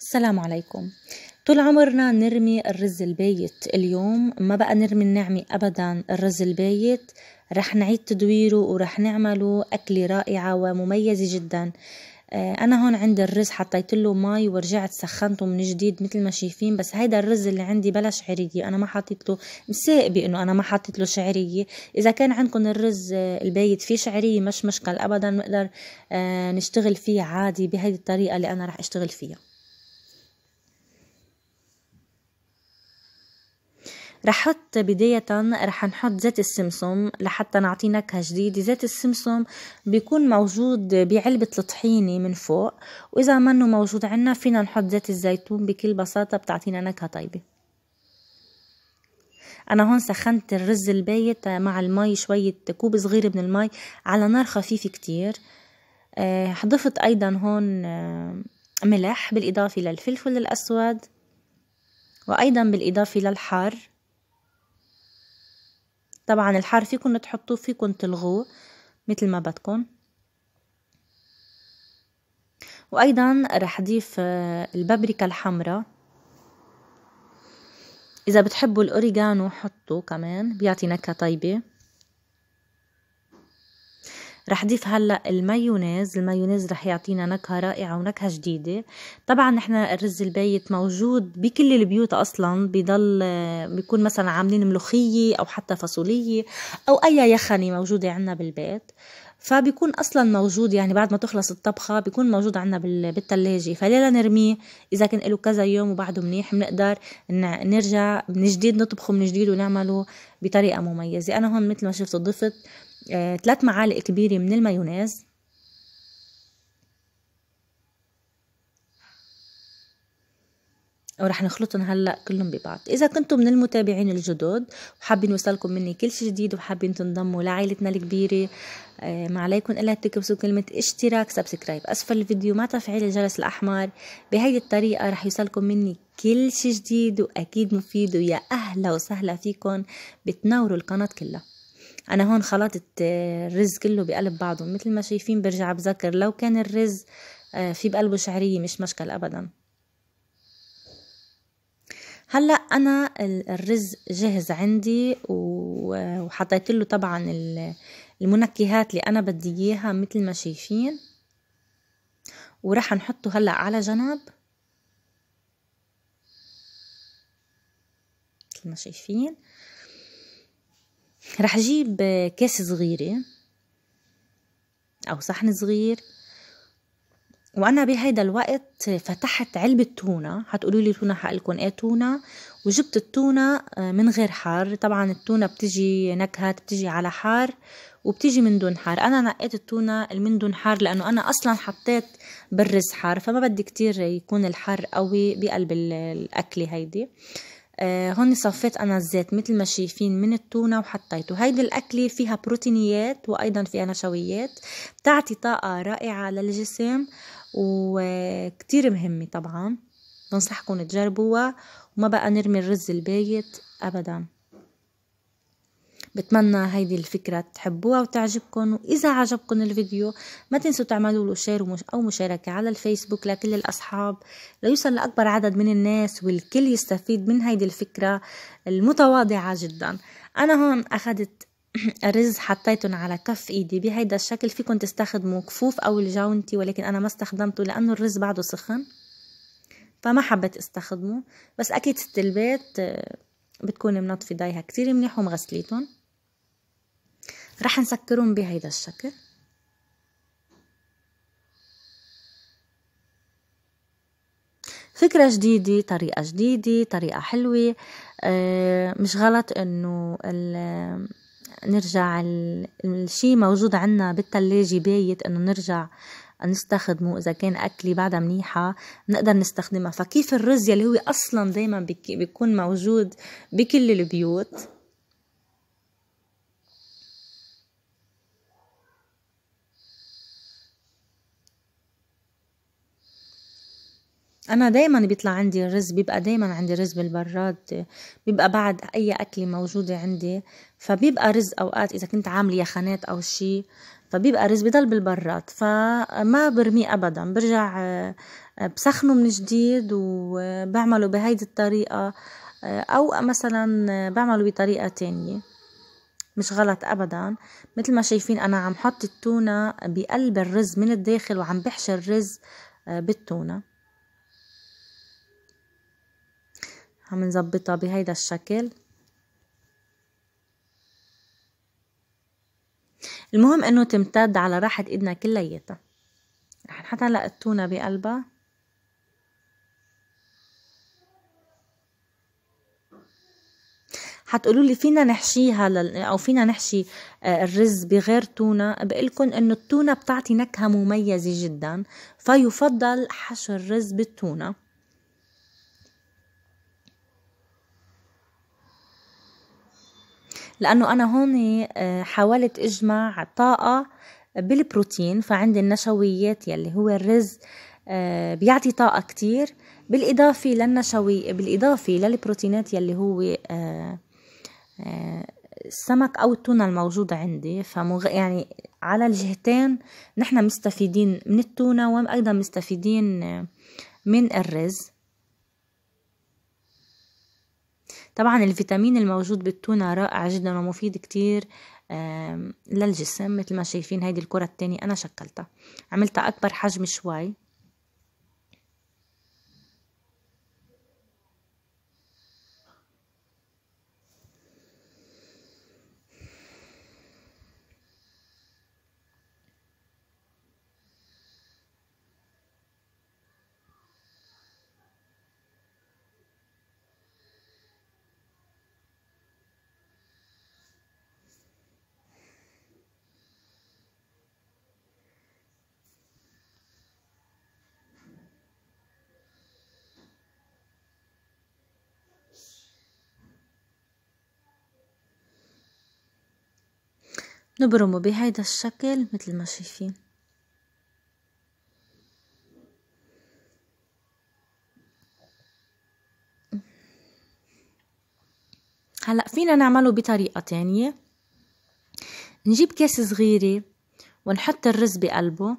السلام عليكم طول عمرنا نرمي الرز البايت اليوم ما بقى نرمي النعمة أبدا الرز البايت رح نعيد تدويره ورح نعمله أكلة رائعة ومميزة جدا آه، أنا هون عندي الرز حطيت له مي ورجعت سخنته من جديد مثل ما شايفين بس هيدا الرز اللي عندي بلا شعرية أنا ما حطيت له مسائبة إنه أنا ما حطيت له شعرية إذا كان عندكم الرز البايت فيه شعرية مش مشكل أبدا نقدر آه، نشتغل فيه عادي بهيدي الطريقة اللي أنا رح أشتغل فيها رح حط بداية رح نحط زيت السمسم لحتى نعطي نكهة جديدة زيت السمسم بيكون موجود بعلبة الطحينة من فوق وإذا منه موجود عنا فينا نحط زيت الزيتون بكل بساطة بتعطينا نكهة طيبة أنا هون سخنت الرز البايت مع المي شوية كوب صغير من المي على نار خفيفة كتير آه، ضفت أيضا هون آه، ملح بالإضافة للفلفل الأسود وأيضا بالإضافة للحار طبعا الحار فيكن تحطوه فيكن تلغوه مثل ما بدكن وايضا رح اضيف آه، البابريكا الحمراء اذا بتحبوا الاوريجانو حطوا كمان بيعطي نكهه طيبه رح ضيف هلا المايونيز المايونيز رح يعطينا نكهه رائعه ونكهه جديده طبعا نحن الرز البايت موجود بكل البيوت اصلا بضل بيكون مثلا عاملين ملوخيه او حتى فاصوليه او اي يخني موجوده عندنا بالبيت فبيكون اصلا موجود يعني بعد ما تخلص الطبخه بيكون موجود عندنا بالثلاجه فليلا نرميه اذا كان له كذا يوم وبعده منيح بنقدر نرجع من جديد نطبخه من جديد ونعمله بطريقه مميزه انا هون مثل ما شفت ضفت ثلاث آه، معالق كبيرة من المايونيز ورح نخلطهم هلا كلهم ببعض اذا كنتم من المتابعين الجدد وحابين يوصلكم مني كل شيء جديد وحابين تنضموا لعائلتنا الكبيره آه، ما عليكم الا تكبسوا كلمه اشتراك سبسكرايب اسفل الفيديو مع تفعيل الجرس الاحمر بهيدي الطريقه رح يوصلكم مني كل شيء جديد واكيد مفيد ويا اهلا وسهلا فيكم بتنوروا القناه كلها انا هون خلطت آه، الرز كله بقلب بعضه مثل ما شايفين برجع بذكر لو كان الرز آه، في بقلبه شعريه مش مشكل ابدا هلا انا الرز جاهز عندي وحطيت له طبعا المنكهات اللي انا بدي اياها مثل ما شايفين وراح نحطه هلا على جنب مثل ما شايفين رح أجيب كاسة صغيرة أو صحن صغير وأنا بهيدا الوقت فتحت علبة تونة حتقولوا لي تونة حقلكم إيه تونة وجبت التونة آه، من غير حار طبعا التونة بتجي نكهات بتجي على حار وبتجي من دون حار أنا نقيت التونة من دون حار لأنه أنا أصلا حطيت برز حار فما بدي كتير يكون الحار قوي بقلب الأكلة هيدي آه هون صفيت انا الزيت مثل ما شايفين من التونه وحطيته هيدي الاكله فيها بروتينيات وايضا فيها نشويات بتعطي طاقه رائعه للجسم وكتير مهمه طبعا بنصحكم تجربوها وما بقى نرمي الرز البايت ابدا بتمنى هيدي الفكرة تحبوها وتعجبكم وإذا عجبكم الفيديو ما تنسوا تعملوا له شير أو مشاركة على الفيسبوك لكل الأصحاب ليوصل لأكبر عدد من الناس والكل يستفيد من هيدي الفكرة المتواضعة جدا أنا هون أخذت رز حطيتهم على كف ايدي بهيدا الشكل فيكم تستخدموا كفوف او الجاونتي ولكن انا ما استخدمته لانه الرز بعده سخن فما حبيت استخدمه بس اكيد ست البيت آه، بتكون منطفي دايها كتير منيح ومغسليتهم راح نسكرهم بهيدا الشكل فكرة جديدة طريقة جديدة طريقة حلوة آه، مش غلط انه نرجع الشي موجود عنا بالتلاجة بايت انه نرجع نستخدمه اذا كان اكلي بعدها منيحه نقدر نستخدمها فكيف الرز يلي هو اصلا دائما بيكون موجود بكل البيوت انا دايما بيطلع عندي رز بيبقى دايما عندي رز بالبراد بيبقى بعد اي اكله موجوده عندي فبيبقى رز اوقات اذا كنت عامله يخنات او شيء فبيبقى رز بضل بالبراد فما برميه ابدا برجع آه، بسخنه من جديد وبعمله بهيدي الطريقه آه، او مثلا آه، بعمله بطريقه تانية مش غلط ابدا مثل ما شايفين انا عم حط التونه بقلب الرز من الداخل وعم بحشي الرز بالتونه عم نظبطها بهيدا الشكل المهم انه تمتد على راحة ايدنا كلياتها رح نحط هلا التونة بقلبها حتقولوا لي فينا نحشيها لل... او فينا نحشي آه، الرز بغير تونه بقلكم انه التونه بتعطي نكهه مميزه جدا فيفضل حشو الرز بالتونه لأنه أنا هون آه، حاولت أجمع طاقة بالبروتين فعندي النشويات يلي هو الرز آه، بيعطي طاقة كتير بالإضافة للنشوي بالإضافة للبروتينات يلي هو آه، السمك أو التونة الموجودة عندي فمغ... يعني على الجهتين نحن مستفيدين من التونة وأيضا مستفيدين من الرز طبعا الفيتامين الموجود بالتونة رائع جدا ومفيد كتير للجسم مثل ما شايفين هيدي الكرة التانية أنا شكلتها عملتها أكبر حجم شوي نبرمه بهيدا الشكل مثل ما شايفين هلا فينا نعمله بطريقه تانية نجيب كاس صغيره ونحط الرز بقلبه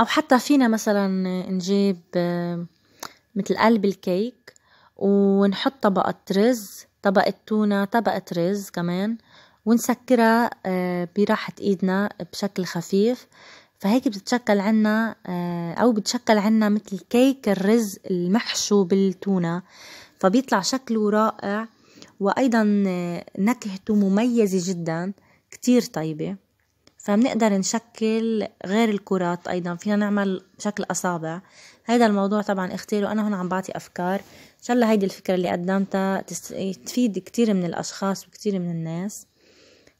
او حتى فينا مثلا نجيب مثل قلب الكيك ونحط طبقة رز طبقة تونة طبقة رز كمان ونسكرها آه، براحة ايدنا بشكل خفيف فهيك بتتشكل عنا آه، او بتشكل عنا مثل كيك الرز المحشو بالتونة فبيطلع شكله رائع وايضا آه، نكهته مميزة جدا كتير طيبة فبنقدر نشكل غير الكرات ايضا فينا نعمل شكل اصابع هيدا الموضوع طبعا اختيره انا هون عم بعطي افكار ان شاء الله هيدي الفكره اللي قدمتها تفيد كتير من الاشخاص وكتير من الناس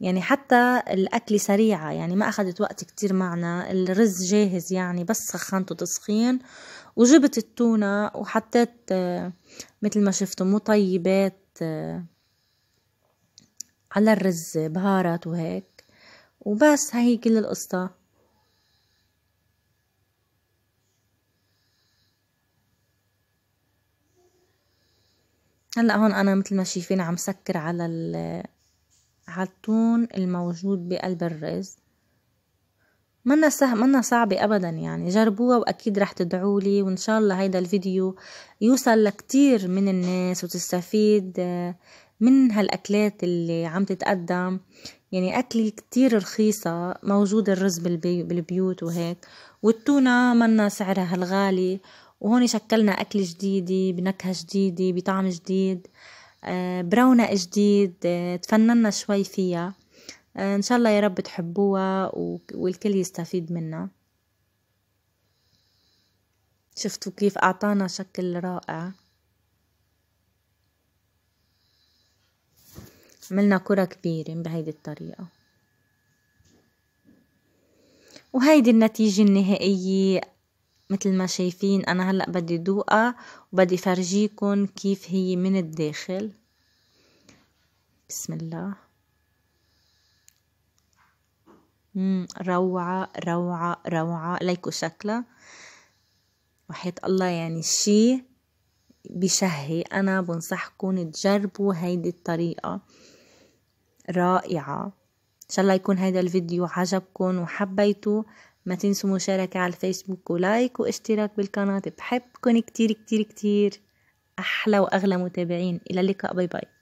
يعني حتى الأكلة سريعة يعني ما أخذت وقت كتير معنا الرز جاهز يعني بس سخنته تسخين وجبت التونة وحطيت مثل ما شفتوا مطيبات على الرز بهارات وهيك وبس هي كل القصة هلا هون انا مثل ما شايفين عم سكر على ال الموجود بقلب الرز منا سه... منا صعبة أبدا يعني جربوها وأكيد رح تدعولي وإن شاء الله هيدا الفيديو يوصل لكتير من الناس وتستفيد آه، من هالأكلات اللي عم تتقدم يعني اكل كتير رخيصة موجود الرز بالبيوت وهيك والتونة منا سعرها الغالي وهون شكلنا أكل جديدة بنكهة جديدة بطعم جديد آه، برونق جديد آه، تفننا شوي فيها آه، إن شاء الله يا رب تحبوها والكل يستفيد منها شفتوا كيف أعطانا شكل رائع عملنا كرة كبيرة بهيدي الطريقة وهيدي النتيجة النهائية متل ما شايفين أنا هلأ بدي دوقها وبدي فرجيكم كيف هي من الداخل بسم الله مم روعة روعة روعة ليكو شكلها وحياة الله يعني شي بشهي أنا بنصحكم تجربوا هيدي الطريقة رائعة إن شاء الله يكون هيدا الفيديو عجبكم وحبيتوه ما تنسوا مشاركة على الفيسبوك ولايك واشتراك بالقناة بحبكن كتير كتير كتير أحلى وأغلى متابعين إلى اللقاء باي باي